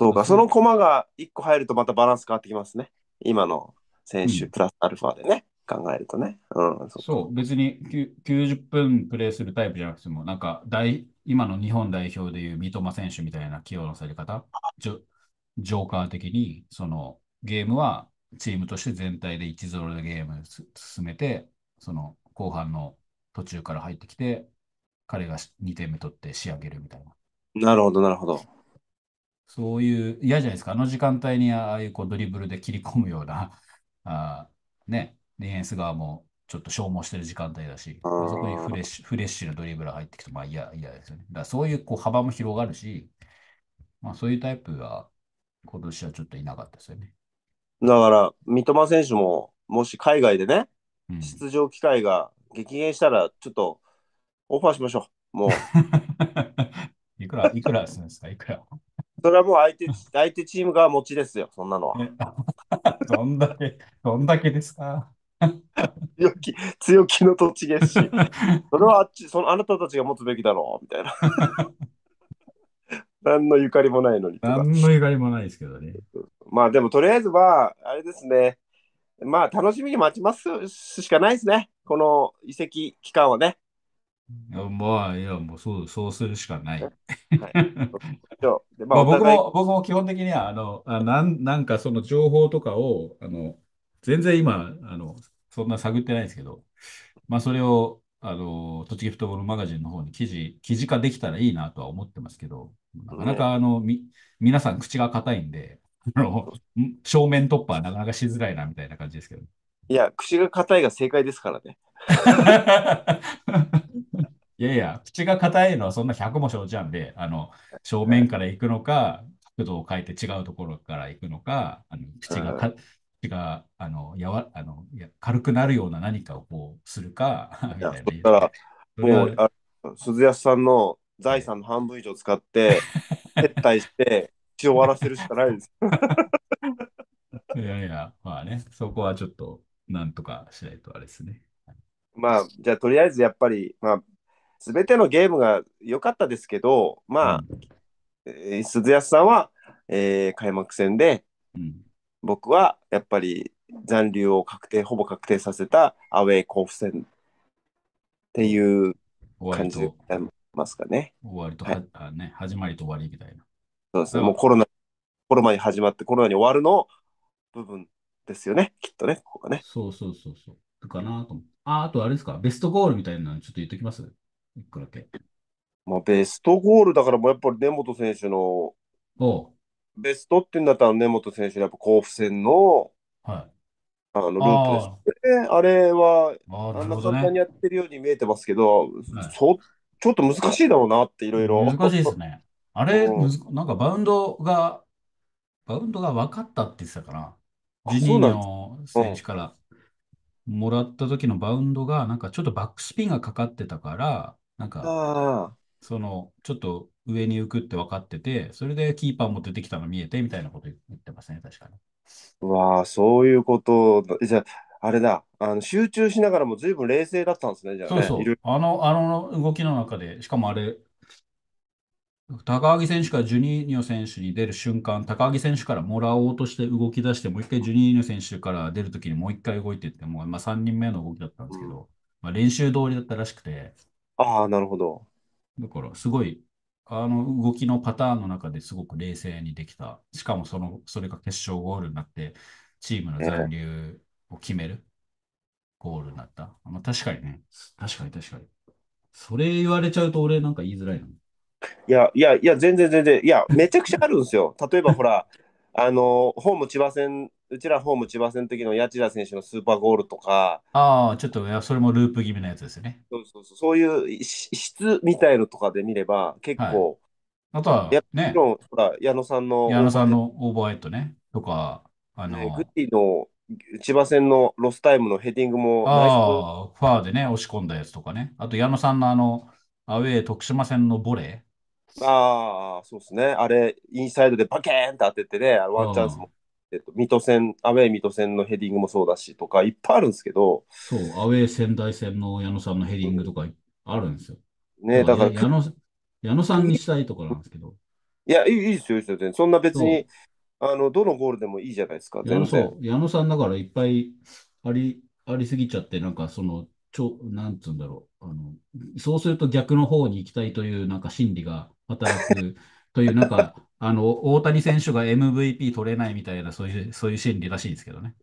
そうか、その駒が1個入るとまたバランス変わってきますね。今の選手、プラスアルファでね。考えるとね。うん、そうそう、別に90分プレーするタイプじゃなくても、なんか大、今の日本代表でいう三笘選手みたいな起用のされ方、ジョジョーカー的に、そのゲームはチームとして全体で1ゾ0でゲーム進めて、その後半の途中から入ってきて、彼が2点目取って仕上げるみたいな。なるほど、なるほど。そういう、嫌じゃないですか、あの時間帯にああいうこうドリブルで切り込むような、あね、ディフェンス側もちょっと消耗してる時間帯だし、そこにフレッシュフレッシュのドリブル入ってきて、まあ嫌嫌ですよね。だそういうこう幅も広がるし、まあ、そういうタイプが今年はちょっといなかったですよね。だから、三笘選手も、もし海外でね、出場機会が激減したら、ちょっとオファーしましょう、もう。[LAUGHS] いくら、いくらするんですか、いくら。それはもう相手相手チームが持ちですよ、そんなのは。そ [LAUGHS] んだけ、どんだけですか。[LAUGHS] 強気、強気の栃木し、[LAUGHS] それはあっち、そのあなたたちが持つべきだろう、みたいな。[LAUGHS] 何のゆかりもないのに。何のゆかりもないですけどね。まあでもとりあえずは、あれですね。まあ楽しみに待ちますしかないですね。この移籍期間はね。まあ、いや、もうそう、そうするしかない。はい、でまあ、僕も、僕も基本的には、あの、あなんなんかその情報とかを、あの、全然今、あの、そんな探ってないですけど、まあ、それを、あの、栃木フットボールマガジンの方に記事、記事化できたらいいなとは思ってますけど、なかなか、あの、み、皆さん口が硬いんで、あの、正面突破はなかなかしづらいなみたいな感じですけど。いや、口が硬いが正解ですからね。いやいや、口が硬いのはそんな100も承知なんで、あの、正面から行くのか、角度を変えて違うところから行くのか、あの口がちがあのやわあのや軽くなるような何かをこうするかみたいな。そしたら、もうあ鈴安さんの財産の半分以上使って、[LAUGHS] 撤退して、一応終わらせるしかないんです。[LAUGHS] いやいや、まあね、そこはちょっと、なんとかしないとあれですね。まあ、じゃあ、とりあえずやっぱり、まあ、すべてのゲームが良かったですけど、まあ、うん、えー、鈴安さんは、えー、開幕戦で、うん、僕はやっぱり残留を確定、ほぼ確定させたアウェイ甲府戦っていう感じでありますかね。終わりとは、はい、ね、始まりと終わりみたいな。そうですね、もうコロナ、コロナに始まってコロナに終わるの部分ですよね、きっとね、ここがね。そうそうそうそう。かなとあ、あとあれですか、ベストゴールみたいなのちょっと言っときますいくらけ。まあ、ベストゴールだからもうやっぱり根本選手のベストってうんだったら根本選手のやっぱ甲府戦の、はい、あのループですね。あれは、あんな簡単にやってるように見えてますけど、そちょっと難しいだろうなっていろいろ。難しいですね。あれ、うん、なんかバウンドが、バウンドが分かったって言ってたかな。ジニーの選手からもらった時のバウンドが、なんかちょっとバックスピンがかかってたから、なんか、その、ちょっと上に浮くって分かってて、それでキーパーも出てきたの見えてみたいなこと言ってますね、確かに。うわあ、そういうことじゃあ、あれだ、あの集中しながらも随分冷静だったんですね、じゃあ、ね。そうそう。あの、あの動きの中で、しかもあれ、高木選手からジュニーニョ選手に出る瞬間、高木選手からもらおうとして動き出して、もう一回ジュニーニョ選手から出るときにもう一回動いていって、もうまあ3人目の動きだったんですけど、うん、まあ、練習通りだったらしくて。ああ、なるほど。だからすごい、あの動きのパターンの中ですごく冷静にできた。しかもその、それが決勝ゴールになって、チームの残留を決める、ゴールになった。まあ、確かにね。確かに確かに。それ言われちゃうと俺なんか言いづらいの。いや、いや、いや、全然全然。いや、めちゃくちゃあるんですよ。例えばほら、あの、ホーム千葉戦うちらホーム千葉戦の時の八千田選手のスーパーゴールとか、ああ、ちょっといやそれもループ気味のやつですよね。そうそうそう、そういう質みたいのとかで見れば、結構、はい、あとは、ね、もちろん、ほら、矢野さんの。矢野さんのオーバーヘッドね、とか、あの、グッディの千葉戦のロスタイムのヘディングもああ、ファーでね、押し込んだやつとかね。あと、矢野さんのあの、アウェー徳島戦のボレー。ああ、そうですね。あれ、インサイドでバケーンって当ててね、ワンチャンスもえっと、水戸線、アウェー水戸線のヘディングもそうだしとか、いっぱいあるんですけど。そう、アウェー仙台線の矢野さんのヘディングとかあるんですよ。ねだから矢野。矢野さんにしたいところなんですけど。いや、いいですよ、いいですよ。そんな別に、あの、どのゴールでもいいじゃないですか。矢野そう矢野さんだからいっぱいあり、ありすぎちゃって、なんかその、ちょ、なんつうんだろう。あの、そうすると逆の方に行きたいという、なんか心理が働くという、なんか、あの、大谷選手が MVP 取れないみたいな、そういう、そういう心理らしいんですけどね。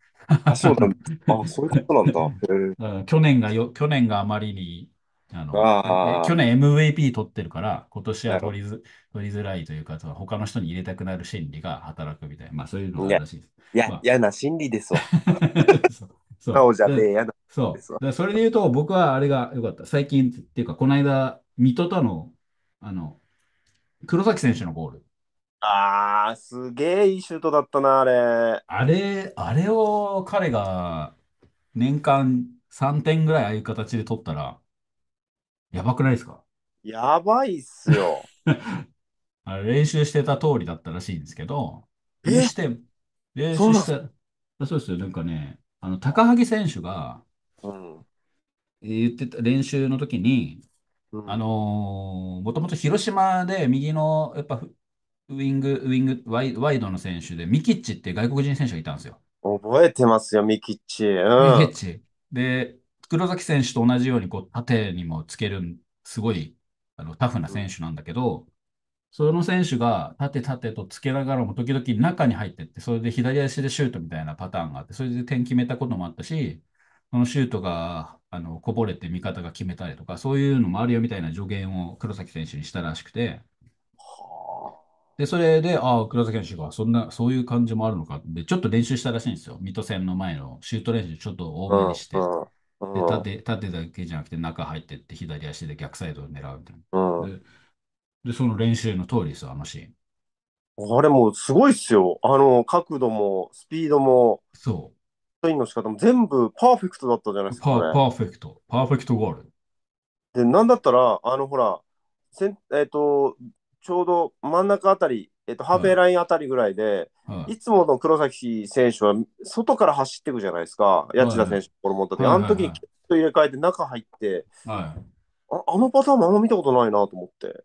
あ、そうなんだ。あ、そういうことなんだ。[LAUGHS] うん去年がよ、去年があまりに、あの、あ去年 MVP 取ってるから、今年は取りず、取りづらいというか、他の人に入れたくなる心理が働くみたいな、まあそういうのらしいです。いまあや、[LAUGHS] 嫌な心理ですわ。そうそうじゃねえ、嫌な。そう。それで言うと、僕はあれが良かった。最近っていうか、この間、水戸との、あの、黒崎選手のゴール。ああ、すげえいいシュートだったな、あれ。あれ、あれを彼が年間3点ぐらいああいう形で取ったら、やばくないですかやばいっすよ。[LAUGHS] あれ練習してた通りだったらしいんですけど、練習して、練習しそそうですよ、なんかね、あの、高萩選手がうん。え言ってた練習の時に、うんあのもともと広島で右の、やっぱウイング、ウィングワイ、ワイドの選手で、ミキッチって外国人選手がいたんですよ。覚えてますよ、ミキッチ。ミキッチ。で、黒崎選手と同じようにこう縦にもつける、すごいあのタフな選手なんだけど、その選手が縦縦とつけながらも時々中に入ってって、それで左足でシュートみたいなパターンがあって、それで点決めたこともあったし、そのシュートがあのこぼれて味方が決めたりとか、そういうのもあるよみたいな助言を黒崎選手にしたらしくて、で、それで、ああ、倉崎選手が、そんな、そういう感じもあるのかで、ちょっと練習したらしいんですよ。水戸戦の前のシュート練習、ちょっと多めにして、で縦、縦だけじゃなくて、中入ってって、左足で逆サイドを狙うみたいな。で、でその練習の通りですよ、あのシーン。あれもうすごいっすよ。あの、角度も、スピードも、そう。スインの仕方も全部パーフェクトだったじゃないですか、パー、パーフェクト、パーフェクトゴール。で、なんだったら、あの、ほら、せんえっと、ちょうど真ん中あたり、えっと、ハーフェラインあたりぐらいで、はい、いつもの黒崎選手は外から走っていくじゃないですか、谷内田選手の頃もったって、あの時にきっと入れ替えて中入って、はい、ああのパターンもあんま見たことないなと思って。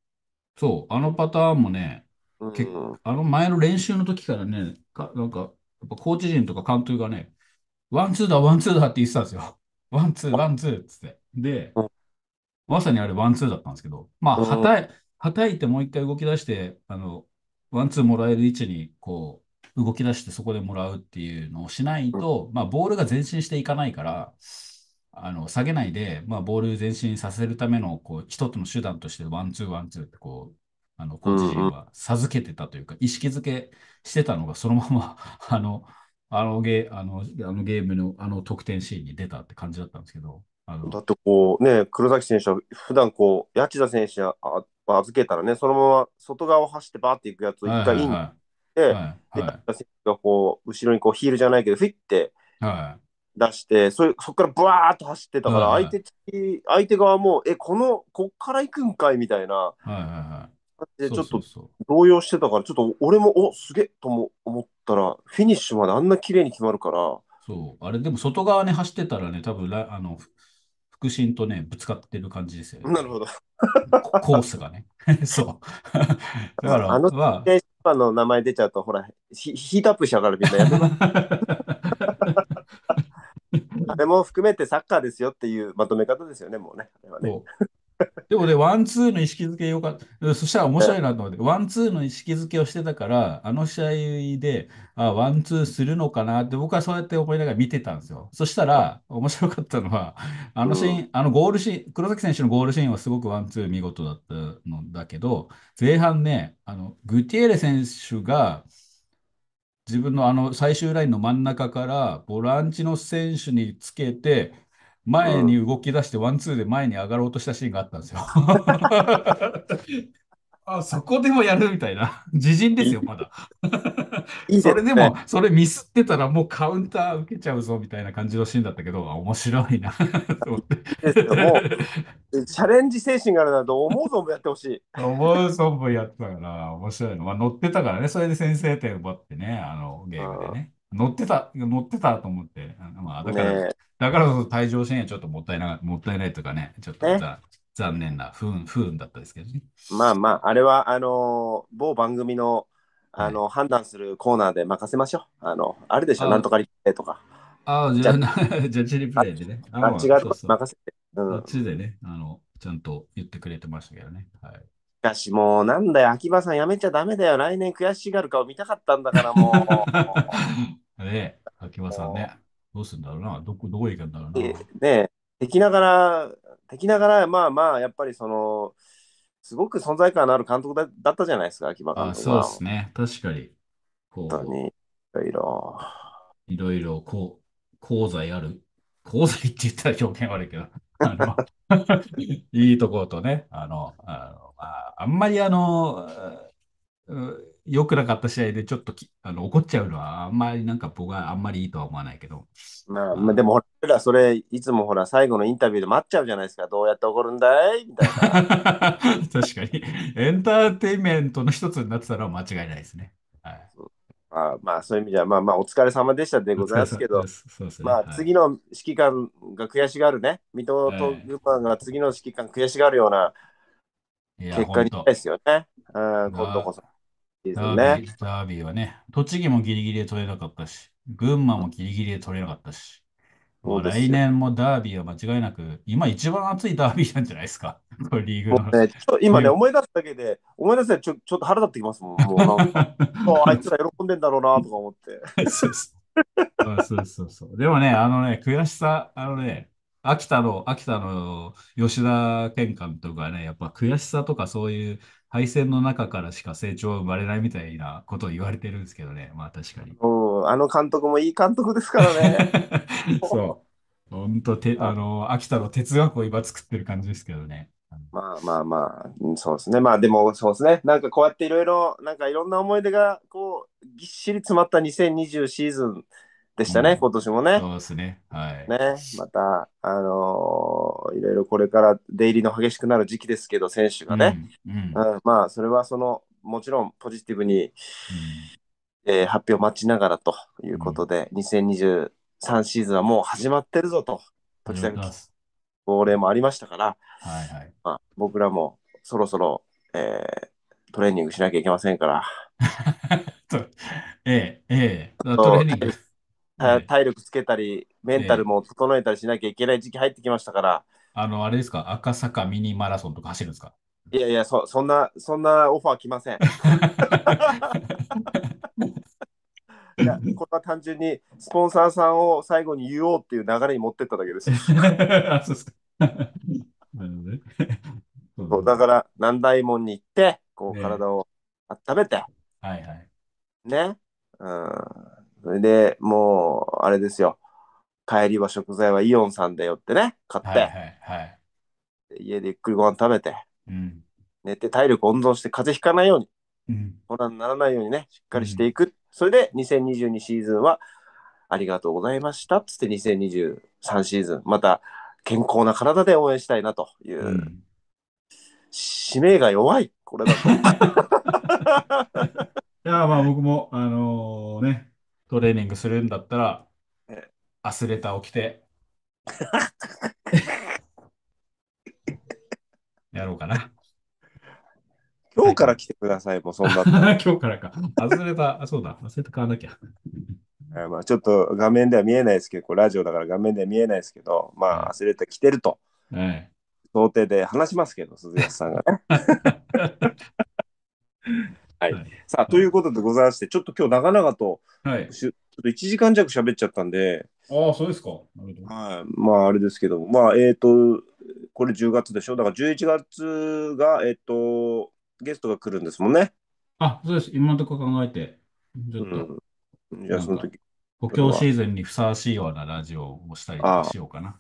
そう、あのパターンもね、うん、あの前の練習の時からね、かなんか、やっぱコーチ陣とか監督がね、ワンツーだ、ワンツーだって言ってたんですよ。ワンツー、ワンツーっつって。で、まさにあれワンツーだったんですけど、まあ、はたはたいてもう一回動き出して、あの、ワンツーもらえる位置に、こう、動き出してそこでもらうっていうのをしないと、まあ、ボールが前進していかないから、あの、下げないで、まあ、ボール前進させるための、こう、一つの手段として、ワンツーワンツーって、こう、あの、コーチ陣は授けてたというか、意識づけしてたのが、そのままあの、あのゲあのあのゲームのあの得点シーンに出たって感じだったんですけど、だってこうね、黒崎選手は普段こう、八千田選手は預けたらね、そのまま外側を走ってバーっていくやつを一回インって、で、八千田選手がこう、後ろにこうヒールじゃないけど、フィッて出して、はい、そこからブワーっと走ってたから、相手、はいはい、相手側も、え、この、こっから行くんかいみたいな。はいはいはいでちょっと動揺してたから、ちょっと俺もおすげえとも思ったら、フィニッシュまであんな綺麗に決まるから。そう、あれでも外側に走ってたらね、多分あの腹心とね、ぶつかってる感じですよね。なるほど。[LAUGHS] コースがね。[LAUGHS] そう。[LAUGHS] だから、あの、まあの名前出ちゃうと、ほら、ヒートアップしちゃうからみたいなやあれも含めてサッカーですよっていうまとめ方ですよね、もうね。あれはね [LAUGHS] でもね、ワンツーの意識づけよかった。そしたら面白いなと思って、ワンツーの意識づけをしてたから、あの試合で、あ、ワンツーするのかなって、僕はそうやって思いながら見てたんですよ。そしたら、面白かったのは、あのシーン、あのゴールシーン、黒崎選手のゴールシーンはすごくワンツー見事だったのだけど、前半ね、あのグティエレ選手が、自分のあの最終ラインの真ん中からボランチの選手につけて前に動き出して、ワンツーで前に上がろうとしたシーンがあったんですよ。[LAUGHS] あそこでもやるみたいな。自陣ですよ、まだ。[LAUGHS] それでも、それミスってたらもうカウンター受けちゃうぞみたいな感じのシーンだったけど、面白いなと思って。もチャレンジ精神があるなと思う存分やってほしい。思う存分やってたから、面白いの。まあ、乗ってたからね、それで先制点奪ってね、あのゲームでね。乗ってた、乗ってたと思って。まあ、だから、ね、だから退場戦はちょっともったいな、もったいないとかね、ちょっと残念な不運、不運だったですけどね。まあまあ、あれは、あの某番組の、あの、はい、判断するコーナーで任せましょう。あの、あるでしょ、なんとかリプレイとか。ああ、じゃあ、ジャッジリプレイでね。あっちが任せて。あっちでね、あの、ちゃんと言ってくれてましたけどね。はい。しかしもうなんだよ、秋葉さんやめちゃダメだよ。来年悔しがる顔見たかったんだからもう。[LAUGHS] ね秋葉さんね。どうするんだろうな。どこ、どこ行くんだろうな。ねえ、きながら、できながら、まあまあ、やっぱりその、すごく存在感のある監督だだったじゃないですか、秋葉さんあそうですね。確かに。こ本当に、いろいろ。いろいろ、こう、功罪ある。功罪って言ったら表現悪いけど。あ [LAUGHS] の [LAUGHS] いいところとね、あの、あのまあ、あんまりあの、良くなかった試合でちょっとあの怒っちゃうのは、あんまりなんか僕はあんまりいいとは思わないけど。まあ、あ、でもほら、それ、いつもほら、最後のインタビューで待っちゃうじゃないですか、どうやって怒るんだいみたいな。[LAUGHS] 確かに、エンターテインメントの一つになってたら間違いないですね。はい、あまあそういう意味では、まあまあお疲れ様でしたでございますけど、[LAUGHS] まあ次の指揮官が悔しがるね、水戸と群馬が次の指揮官悔しがるような結果にですよね。うん、今度こそ。ですね。ダービーはね、栃木もギリギリで取れなかったし、群馬もギリギリで取れなかったし、そうです来年もダービーは間違いなく、今一番熱いダービーなんじゃないですか、[LAUGHS] リーグの。ね、ちょ今ね、思い出すだけで、思い出すだけでちょちょっと腹立ってきますもん。もう [LAUGHS] あいつら喜んでんだろうなとか思って。そうそうそうそう [LAUGHS] でもね、あのね、悔しさ、あのね、秋田の、秋田の吉田健監督はね、やっぱ悔しさとかそういう敗戦の中からしか成長は生まれないみたいなことを言われてるんですけどね、まあ確かに。うん、あの監督もいい監督ですからね。[LAUGHS] そう。本当て、あの、秋田の哲学を今作ってる感じですけどね。まあまあまあ、そうですね。まあでもそうですね。なんかこうやっていろいろ、なんかいろんな思い出がこうぎっしり詰まった2020シーズンでしたね、今年もね。そうですね。はい。ね、また、あのー、いろいろこれから出入りの激しくなる時期ですけど、選手がね。うん、うんうん、まあ、それはその、もちろんポジティブに、うん、えー、発表を待ちながらということで、うん、2023シーズンはもう始まってるぞと、時々、号令もありましたから、はいはいまあ、僕らもそろそろ、えー、トレーニングしなきゃいけませんから。[LAUGHS] ええ、ええ、トレーニング。体力つけたり、メンタルも整えたりしなきゃいけない時期入ってきましたから。あの、あれですか、赤坂ミニマラソンとか走るんですかいやいや、そそんな、そんなオファー来ません。[LAUGHS] いや、これは単純にスポンサーさんを最後に言おうっていう流れに持ってっただけです。[LAUGHS] [LAUGHS] そうだから、南大門に行って、こう、体を温めて、はいはい。ね。うんそれでもう、あれですよ。帰りは食材はイオンさんだよってね、買って、はいはいはい家でゆっくりご飯食べて、うん寝て体力温存して風邪ひかないように、うんにならないようにね、しっかりしていく。それで2022シーズンは、ありがとうございましたっつって2023シーズン、また健康な体で応援したいなという、うん使命が弱い、これだと。[LAUGHS] いやまあ僕も、あのね、トレーニングするんだったら、アスレターを着て、[LAUGHS] やろうかな。今日から来てください、もうそんな。[LAUGHS] 今日からか。外れた、あそうだ、忘れー買わなきゃ。えまあ、ちょっと画面では見えないですけど、ラジオだから画面では見えないですけど、まあ、忘れて来てると、はい想定で話しますけど、鈴木さんがね。[LAUGHS] はい。さあ、ということでございまして、ちょっと今日長々と、はい、ちょっと1時間弱喋っちゃったんで、ああ、そうですか。なるほど。はい。まあ、あれですけど、まあ、えっ、ー、と、これ10月でしょ。だから11月が、えっ、ー、と、ゲストが来るんですもんね。あ、そうです。今のところ考えて、ちょっと。うん、じゃあ、その時。補強シーズンにふさわしいようなラジオをしたりとしようかな。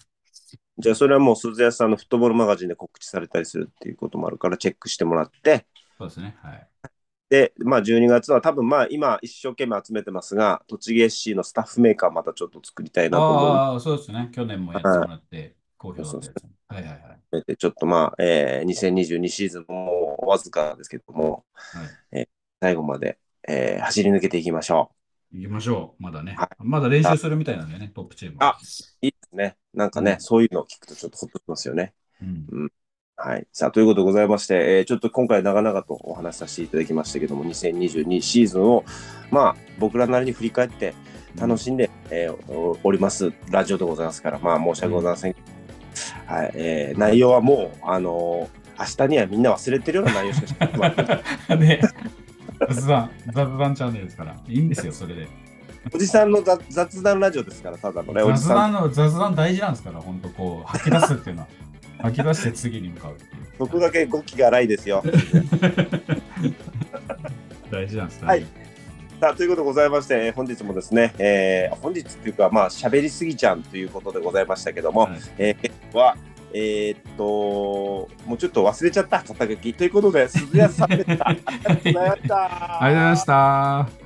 じゃあ、それはもう鈴谷さんのフットボールマガジンで告知されたりするっていうこともあるから、チェックしてもらって。そうですね。はい。で、まあ、12月は多分まあ今一生懸命集めてますが、栃木 SC のスタッフメーカーまたちょっと作りたいなと思う。ああ、そうですね。去年もやってもらって、好評だったやつ、ね。はいはいちょっとまあ、えー、2022シーズンもわずかですけども、はいえー、最後まで、えー、走り抜けていきましょう。行きましょう。まだね、はい。まだ練習するみたいなんだよね、トップチームあ、いいですね。なんかね、うん、そういうのを聞くとちょっとほっとしますよね。うん、うんはい。さあ、ということでございまして、えー、ちょっと今回長々とお話しさせていただきましたけども、2022シーズンを、まあ、僕らなりに振り返って楽しんで、えー、おりますラジオでございますから、まあ、申し訳ございません。うん、はい。えー、内容はもう、あのー、明日にはみんな忘れてるような内容しかして [LAUGHS] ね、雑談、雑談チャンネルですから、いいんですよ、それで。おじさんの雑談ラジオですから、ただのね、おじさん。雑談の、雑談大事なんですから、本当こう、吐き出すっていうのは。吐き出して次に向かうう。そこだけ語気が荒いですよ。[LAUGHS] 大事なんですね。はいさあということでございまして、本日もですね、えー、本日っていうか、まあ、喋りすぎちゃんということでございましたけども、はい、えー、は、えー、っと、もうちょっと忘れちゃった、肩書き。ということで、鈴谷さんで [LAUGHS] した。ありがとうございました。